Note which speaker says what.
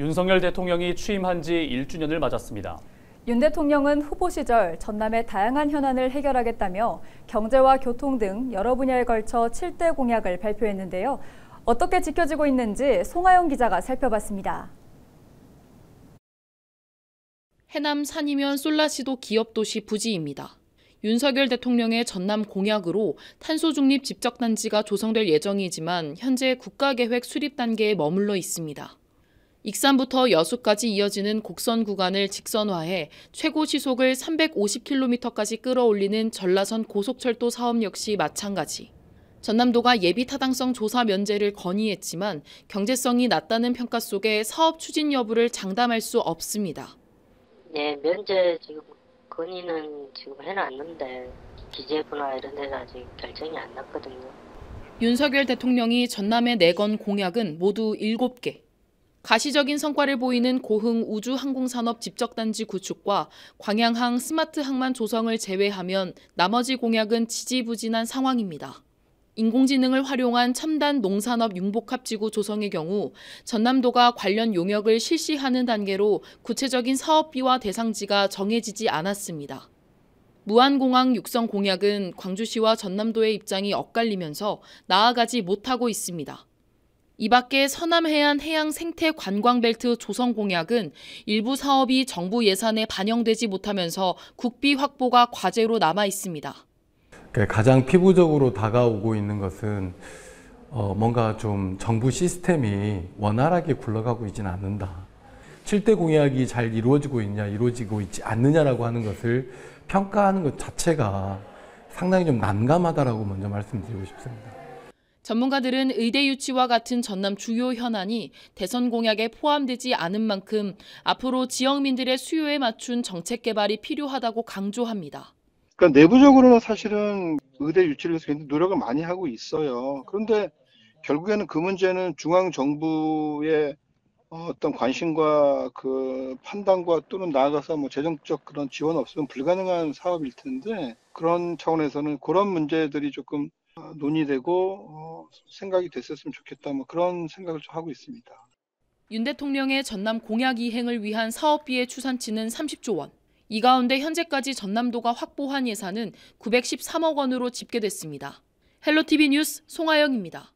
Speaker 1: 윤석열 대통령이 취임한 지 1주년을 맞았습니다.
Speaker 2: 윤 대통령은 후보 시절 전남의 다양한 현안을 해결하겠다며 경제와 교통 등 여러 분야에 걸쳐 7대 공약을 발표했는데요. 어떻게 지켜지고 있는지 송하영 기자가 살펴봤습니다. 해남 산이면 솔라시도 기업도시 부지입니다. 윤석열 대통령의 전남 공약으로 탄소 중립 집적단지가 조성될 예정이지만 현재 국가계획 수립 단계에 머물러 있습니다. 익산부터 여수까지 이어지는 곡선 구간을 직선화해 최고 시속을 350km까지 끌어올리는 전라선 고속철도 사업 역시 마찬가지. 전남도가 예비 타당성 조사 면제를 건의했지만 경제성이 낮다는 평가 속에 사업 추진 여부를 장담할 수 없습니다.
Speaker 1: 네, 면제 지금 건의는 지금 해놨는데 기재부나 이런 데서 아직 결정이 안 났거든요.
Speaker 2: 윤석열 대통령이 전남의 내건 공약은 모두 7개. 가시적인 성과를 보이는 고흥 우주항공산업 집적단지 구축과 광양항 스마트항만 조성을 제외하면 나머지 공약은 지지부진한 상황입니다. 인공지능을 활용한 첨단 농산업 융복합지구 조성의 경우 전남도가 관련 용역을 실시하는 단계로 구체적인 사업비와 대상지가 정해지지 않았습니다. 무안공항 육성 공약은 광주시와 전남도의 입장이 엇갈리면서 나아가지 못하고 있습니다. 이밖에 서남 해안 해양 생태 관광벨트 조성 공약은 일부 사업이 정부 예산에 반영되지 못하면서 국비 확보가 과제로 남아 있습니다.
Speaker 1: 네, 가장 피부적으로 다가오고 있는 것은 어, 뭔가 좀 정부 시스템이 원활하게 굴러가고 있지는 않는다. 7대 공약이 잘 이루어지고 있냐, 이루어지고 있지 않느냐라고 하는 것을 평가하는 것 자체가 상당히 좀 난감하다라고 먼저 말씀드리고 싶습니다.
Speaker 2: 전문가들은 의대 유치와 같은 전남 주요 현안이 대선 공약에 포함되지 않은 만큼 앞으로 지역민들의 수요에 맞춘 정책 개발이 필요하다고 강조합니다.
Speaker 3: 그러니까 내부적으로는 사실은 의대 유치를 위해서 굉장히 노력을 많이 하고 있어요. 그런데 결국에는 그 문제는 중앙 정부의 어, 어떤 관심과 그 판단과 또는 나아가서 뭐 재정적 그런 지원 없으면 불가능한 사업일 텐데 그런 차원에서는 그런 문제들이 조금 논의되고 어, 생각이 됐었으면 좋겠다 뭐 그런 생각을 좀 하고 있습니다.
Speaker 2: 윤 대통령의 전남 공약 이행을 위한 사업비의 추산치는 30조 원. 이 가운데 현재까지 전남도가 확보한 예산은 913억 원으로 집계됐습니다. 헬로TV 뉴스 송하영입니다.